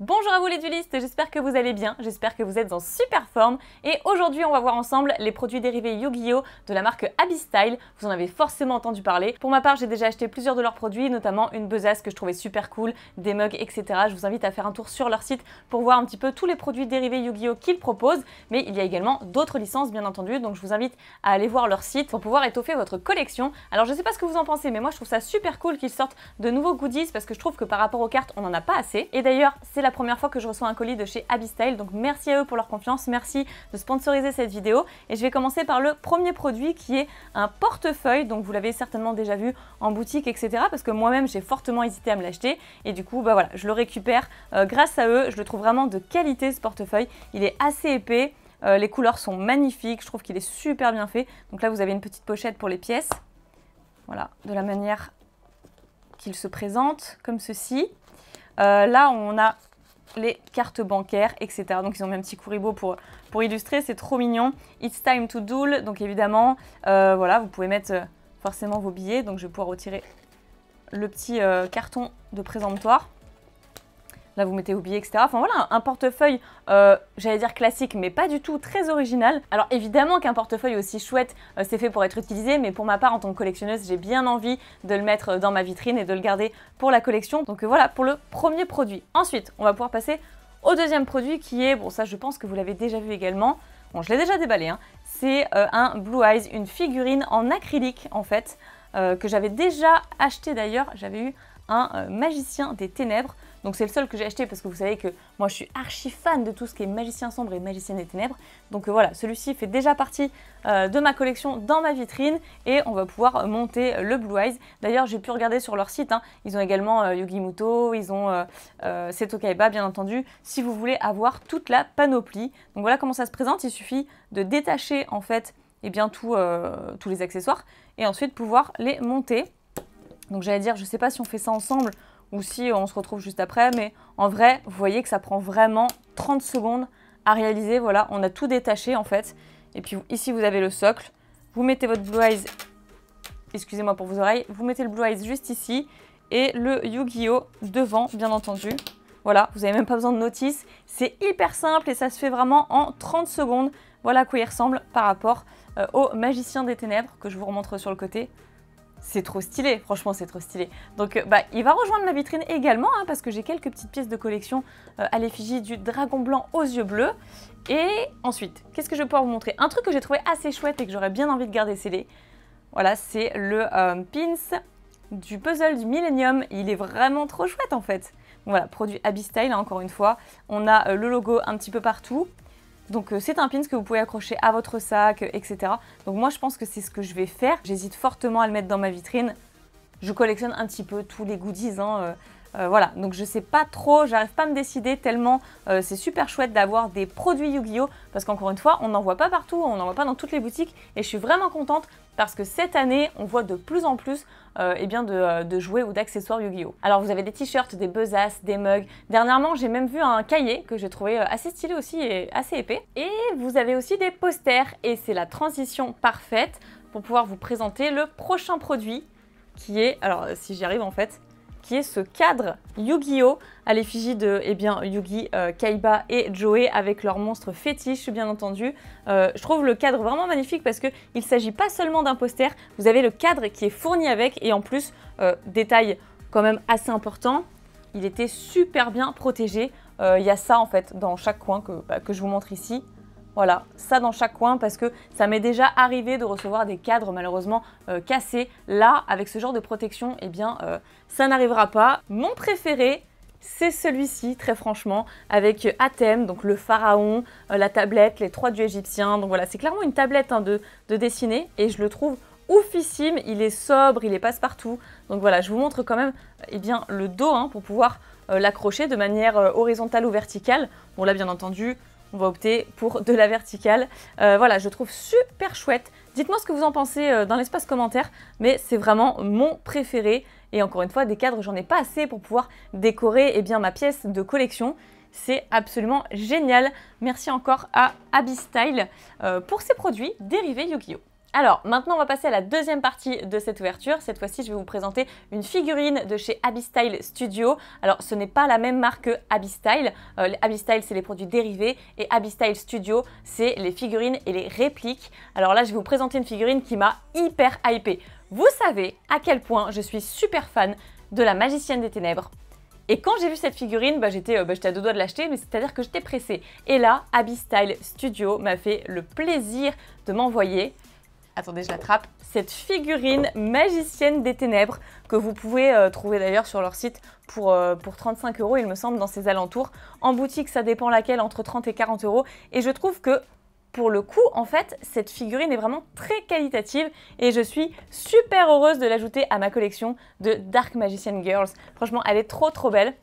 Bonjour à vous les duelistes, j'espère que vous allez bien, j'espère que vous êtes en super forme et aujourd'hui on va voir ensemble les produits dérivés Yu-Gi-Oh de la marque Abystyle. Style, vous en avez forcément entendu parler. Pour ma part j'ai déjà acheté plusieurs de leurs produits, notamment une besace que je trouvais super cool, des mugs etc. Je vous invite à faire un tour sur leur site pour voir un petit peu tous les produits dérivés Yu-Gi-Oh qu'ils proposent, mais il y a également d'autres licences bien entendu, donc je vous invite à aller voir leur site pour pouvoir étoffer votre collection. Alors je sais pas ce que vous en pensez mais moi je trouve ça super cool qu'ils sortent de nouveaux goodies parce que je trouve que par rapport aux cartes on n'en a pas assez et d'ailleurs c'est la la première fois que je reçois un colis de chez Abistyle, donc merci à eux pour leur confiance, merci de sponsoriser cette vidéo. Et je vais commencer par le premier produit qui est un portefeuille, donc vous l'avez certainement déjà vu en boutique, etc. Parce que moi-même j'ai fortement hésité à me l'acheter et du coup, bah voilà, je le récupère euh, grâce à eux. Je le trouve vraiment de qualité ce portefeuille, il est assez épais. Euh, les couleurs sont magnifiques, je trouve qu'il est super bien fait. Donc là, vous avez une petite pochette pour les pièces. Voilà, de la manière qu'il se présente, comme ceci. Euh, là, on a les cartes bancaires, etc. Donc ils ont mis un petit Kuribo pour, illustrer, c'est trop mignon. It's time to dole, donc évidemment, euh, voilà, vous pouvez mettre euh, forcément vos billets, donc je vais pouvoir retirer le petit euh, carton de présentoir. Là, vous mettez oublié etc. Enfin voilà, un portefeuille, euh, j'allais dire classique, mais pas du tout très original. Alors évidemment qu'un portefeuille aussi chouette, euh, c'est fait pour être utilisé, mais pour ma part, en tant que collectionneuse, j'ai bien envie de le mettre dans ma vitrine et de le garder pour la collection. Donc voilà pour le premier produit. Ensuite, on va pouvoir passer au deuxième produit qui est, bon ça je pense que vous l'avez déjà vu également, bon je l'ai déjà déballé, hein. c'est euh, un Blue Eyes, une figurine en acrylique en fait, que j'avais déjà acheté d'ailleurs, j'avais eu un magicien des ténèbres donc c'est le seul que j'ai acheté parce que vous savez que moi je suis archi fan de tout ce qui est magicien sombre et magicien des ténèbres. Donc euh, voilà, celui-ci fait déjà partie euh, de ma collection dans ma vitrine et on va pouvoir monter le Blue Eyes. D'ailleurs j'ai pu regarder sur leur site, hein. ils ont également euh, Yogimoto, ils ont Seto Kaiba bien entendu, si vous voulez avoir toute la panoplie. Donc voilà comment ça se présente, il suffit de détacher en fait eh bien, tous les accessoires et ensuite pouvoir les monter. Donc j'allais dire, je sais pas si on fait ça ensemble ou si on se retrouve juste après. Mais en vrai, vous voyez que ça prend vraiment 30 secondes à réaliser. Voilà, on a tout détaché en fait. Et puis ici, vous avez le socle. Vous mettez votre Blue Eyes, excusez-moi pour vos oreilles, vous mettez le Blue Eyes juste ici et le Yu-Gi-Oh devant, bien entendu. Voilà, vous n'avez même pas besoin de notice. C'est hyper simple et ça se fait vraiment en 30 secondes. Voilà à quoi il ressemble par rapport euh, au Magicien des Ténèbres que je vous remontre sur le côté. C'est trop stylé, franchement c'est trop stylé. Donc euh, bah, il va rejoindre ma vitrine également hein, parce que j'ai quelques petites pièces de collection euh, à l'effigie du dragon blanc aux yeux bleus. Et ensuite, qu'est-ce que je peux vous montrer Un truc que j'ai trouvé assez chouette et que j'aurais bien envie de garder scellé. Voilà, c'est le euh, pins du puzzle du Millennium. Il est vraiment trop chouette en fait. voilà, produit Abbey Style hein, encore une fois. On a le logo un petit peu partout. Donc euh, c'est un pins que vous pouvez accrocher à votre sac, euh, etc. Donc moi je pense que c'est ce que je vais faire. J'hésite fortement à le mettre dans ma vitrine. Je collectionne un petit peu tous les goodies. Hein, euh, euh, voilà, donc je sais pas trop, j'arrive pas à me décider tellement euh, c'est super chouette d'avoir des produits Yu-Gi-Oh! Parce qu'encore une fois, on n'en voit pas partout, on n'en voit pas dans toutes les boutiques et je suis vraiment contente parce que cette année, on voit de plus en plus euh, eh bien de, jouets ou d'accessoires Yu-Gi-Oh! Alors vous avez des t-shirts, des besaces, des mugs. Dernièrement, j'ai même vu un cahier que j'ai trouvé assez stylé aussi et assez épais. Et vous avez aussi des posters et c'est la transition parfaite pour pouvoir vous présenter le prochain produit qui est, alors si j'y arrive en fait, qui est ce cadre Yu-Gi-Oh! à l'effigie de eh bien, Yugi, euh, Kaiba et Joey avec leurs monstres fétiches, bien entendu. Euh, je trouve le cadre vraiment magnifique parce qu'il ne s'agit pas seulement d'un poster, vous avez le cadre qui est fourni avec et en plus, euh, détail quand même assez important, il était super bien protégé. Il y a ça en fait dans chaque coin que bah, je vous montre ici. Voilà, ça dans chaque coin parce que ça m'est déjà arrivé de recevoir des cadres malheureusement euh, cassés. Là, avec ce genre de protection, eh bien, euh, ça n'arrivera pas. Mon préféré, c'est celui-ci, très franchement, avec Athème, donc le pharaon, euh, la tablette, les trois dieux égyptiens. Donc voilà, c'est clairement une tablette hein, de, dessiner et je le trouve oufissime. Il est sobre, il est passe-partout. Donc voilà, je vous montre quand même eh bien, le dos hein, pour pouvoir l'accrocher de manière horizontale ou verticale. Bon là, bien entendu, on va opter pour de la verticale. Euh, voilà, je trouve super chouette. Dites-moi ce que vous en pensez euh, dans l'espace commentaire, mais c'est vraiment mon préféré. Et encore une fois, des cadres, j'en ai pas assez pour pouvoir décorer eh bien, ma pièce de collection. C'est absolument génial. Merci encore à Abby Style euh, pour ses produits dérivés Yu-Gi-Oh! Alors, maintenant, on va passer à la deuxième partie de cette ouverture. Cette fois-ci, je vais vous présenter une figurine de chez Abistyle Studio. Alors, ce n'est pas la même marque que Abistyle. Euh, Style, c'est les produits dérivés et Abistyle Studio, c'est les figurines et les répliques. Alors là, je vais vous présenter une figurine qui m'a hyper hypée. Vous savez à quel point je suis super fan de la Magicienne des Ténèbres. Et quand j'ai vu cette figurine, bah, j'étais euh, bah, à deux doigts de l'acheter, mais c'est-à-dire que j'étais pressée. Et là, Abby Style Studio m'a fait le plaisir de m'envoyer attendez, je l'attrape, cette figurine magicienne des ténèbres que vous pouvez euh, trouver d'ailleurs sur leur site pour, 35 euh, euros, il me semble, dans ses alentours. En boutique, ça dépend laquelle, entre 30 et 40 euros. Et je trouve que pour le coup, en fait, cette figurine est vraiment très qualitative et je suis super heureuse de l'ajouter à ma collection de Dark Magician Girls. Franchement, elle est trop trop belle.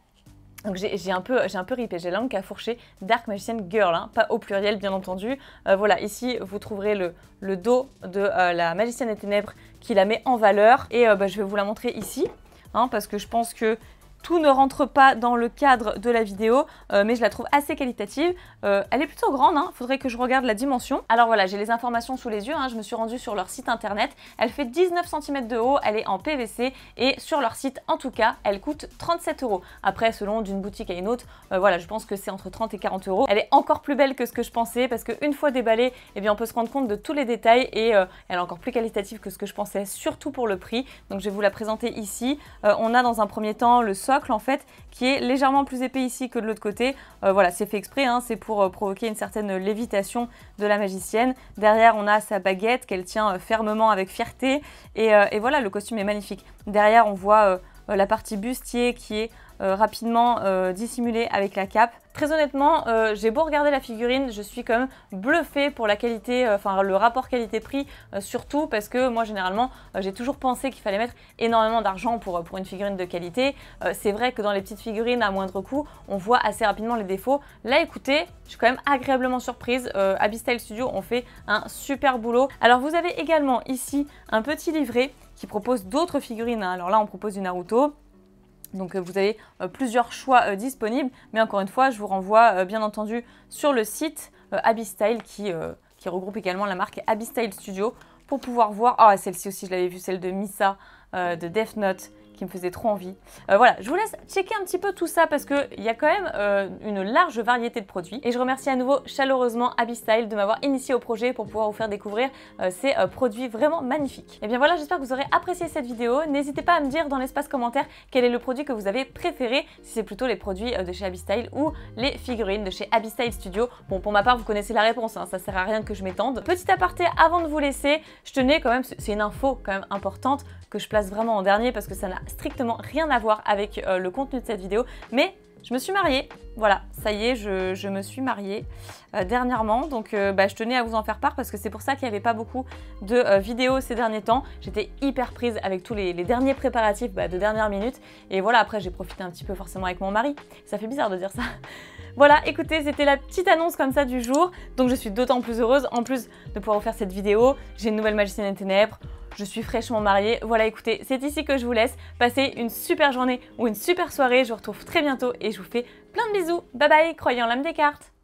Donc j'ai un peu, j'ai un peu ripé, j'ai langue à fourcher Dark Magician Girl, hein, pas au pluriel bien entendu. Euh, voilà, ici vous trouverez le, dos de euh, la magicienne des ténèbres qui la met en valeur et euh, bah, je vais vous la montrer ici. Hein, parce que je pense que tout ne rentre pas dans le cadre de la vidéo, euh, mais je la trouve assez qualitative. Euh, elle est plutôt grande, hein, faudrait que je regarde la dimension. Alors voilà, j'ai les informations sous les yeux, hein. je me suis rendue sur leur site internet. Elle fait 19 cm de haut, elle est en PVC et sur leur site, en tout cas, elle coûte 37 euros. Après, selon d'une boutique à une autre, euh, voilà, je pense que c'est entre 30 et 40 euros. Elle est encore plus belle que ce que je pensais parce qu'une fois déballée, et eh bien, on peut se rendre compte de tous les détails et elle est encore plus qualitative que ce que je pensais, surtout pour le prix. Donc je vais vous la présenter ici. on a dans un premier temps le sol en fait qui est légèrement plus épais ici que de l'autre côté. Euh, voilà, c'est fait exprès, hein, c'est pour euh, provoquer une certaine lévitation de la magicienne. Derrière, on a sa baguette qu'elle tient euh, fermement avec fierté. Et, et, voilà, le costume est magnifique. Derrière, on voit la partie bustier qui est euh, rapidement euh, dissimulé avec la cape. Très honnêtement, euh, j'ai beau regarder la figurine, je suis quand même bluffée pour la qualité, enfin le rapport qualité-prix, surtout parce que moi généralement j'ai toujours pensé qu'il fallait mettre énormément d'argent pour, pour une figurine de qualité. c'est vrai que dans les petites figurines à moindre coût, on voit assez rapidement les défauts. Là écoutez, je suis quand même agréablement surprise. Abyss Studio on fait un super boulot. Alors vous avez également ici un petit livret qui propose d'autres figurines. Hein. Alors là on propose du Naruto, donc euh, vous avez euh, plusieurs choix euh, disponibles, mais encore une fois, je vous renvoie bien entendu sur le site Abistyle qui, qui, regroupe également la marque Abistyle Studio pour pouvoir voir. Ah, celle-ci aussi, je l'avais vue, celle de Missa, de Death Note qui me faisait trop envie. Euh, voilà, je vous laisse checker un petit peu tout ça parce qu'il y a quand même euh, une large variété de produits. Et je remercie à nouveau chaleureusement Abby Style de m'avoir initié au projet pour pouvoir vous faire découvrir euh, ces produits vraiment magnifiques. Et eh bien voilà, j'espère que vous aurez apprécié cette vidéo. N'hésitez pas à me dire dans l'espace commentaire quel est le produit que vous avez préféré, si c'est plutôt les produits de chez Abby Style ou les figurines de chez Abby Style Studio. Bon, pour ma part, vous connaissez la réponse, hein, ça sert à rien que je m'étende. Petit aparté avant de vous laisser, je tenais quand même, c'est une info quand même importante que je place vraiment en dernier parce que ça n'a strictement rien à voir avec euh, le contenu de cette vidéo, mais je me suis mariée. Voilà, ça y est, je, me suis mariée euh, dernièrement. Donc, euh, bah, je tenais à vous en faire part parce que c'est pour ça qu'il n'y avait pas beaucoup de vidéos ces derniers temps. J'étais hyper prise avec tous les, derniers préparatifs bah, de dernière minute. Et voilà, après, j'ai profité un petit peu forcément avec mon mari. Ça fait bizarre de dire ça. Voilà, écoutez, c'était la petite annonce comme ça du jour. Donc, je suis d'autant plus heureuse, en plus de pouvoir vous faire cette vidéo. J'ai une nouvelle magicienne des ténèbres je suis fraîchement mariée. Voilà, écoutez, c'est ici que je vous laisse. Passez une super journée ou une super soirée. Je vous retrouve très bientôt et je vous fais plein de bisous. Bye bye, croyez en l'âme des cartes.